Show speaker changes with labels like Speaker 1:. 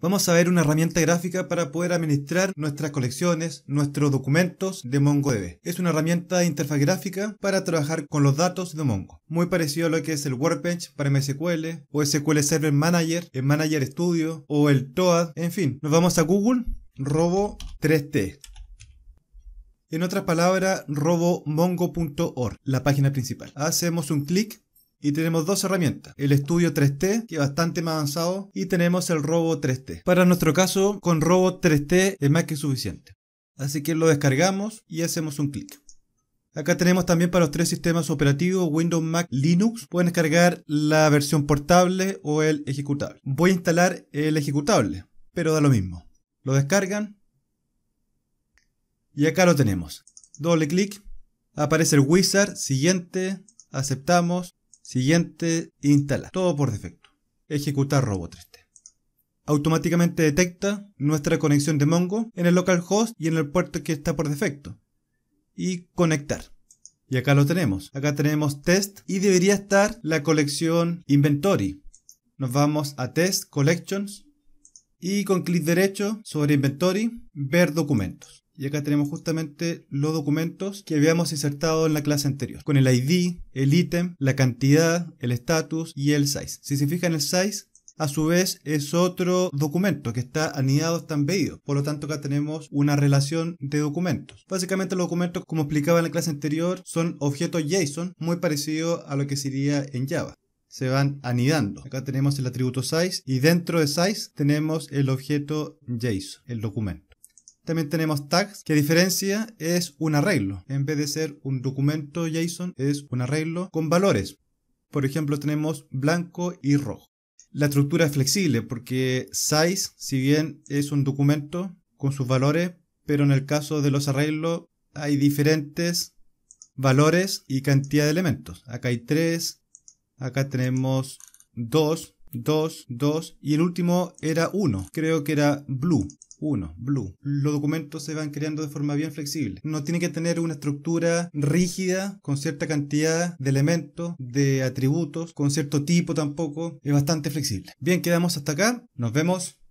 Speaker 1: Vamos a ver una herramienta gráfica para poder administrar nuestras colecciones, nuestros documentos de MongoDB. Es una herramienta de interfaz gráfica para trabajar con los datos de Mongo. Muy parecido a lo que es el Workbench para MSQL, o SQL Server Manager, el Manager Studio, o el TOAD, en fin. Nos vamos a Google, robo 3T. En otras palabras, robomongo.org, la página principal. Hacemos un clic y tenemos dos herramientas, el estudio 3T, que es bastante más avanzado, y tenemos el robo 3T. Para nuestro caso, con robo 3T es más que suficiente. Así que lo descargamos y hacemos un clic. Acá tenemos también para los tres sistemas operativos Windows, Mac, Linux. Pueden descargar la versión portable o el ejecutable. Voy a instalar el ejecutable, pero da lo mismo. Lo descargan. Y acá lo tenemos. Doble clic. Aparece el wizard. Siguiente. Aceptamos. Siguiente, instalar. Todo por defecto. Ejecutar robotriste. Automáticamente detecta nuestra conexión de Mongo en el localhost y en el puerto que está por defecto. Y conectar. Y acá lo tenemos. Acá tenemos test y debería estar la colección inventory. Nos vamos a test collections y con clic derecho sobre inventory ver documentos. Y acá tenemos justamente los documentos que habíamos insertado en la clase anterior, con el ID, el ítem, la cantidad, el status y el size. Si se fijan el size, a su vez es otro documento que está anidado, está Por lo tanto, acá tenemos una relación de documentos. Básicamente los documentos, como explicaba en la clase anterior, son objetos JSON muy parecido a lo que sería en Java. Se van anidando. Acá tenemos el atributo size y dentro de size tenemos el objeto JSON, el documento. También tenemos tags, que diferencia es un arreglo. En vez de ser un documento JSON, es un arreglo con valores. Por ejemplo, tenemos blanco y rojo. La estructura es flexible porque size, si bien es un documento con sus valores, pero en el caso de los arreglos hay diferentes valores y cantidad de elementos. Acá hay 3, acá tenemos 2, 2, 2 y el último era uno. creo que era blue. 1, Blue. Los documentos se van creando de forma bien flexible. No tiene que tener una estructura rígida con cierta cantidad de elementos, de atributos, con cierto tipo tampoco. Es bastante flexible. Bien, quedamos hasta acá. Nos vemos.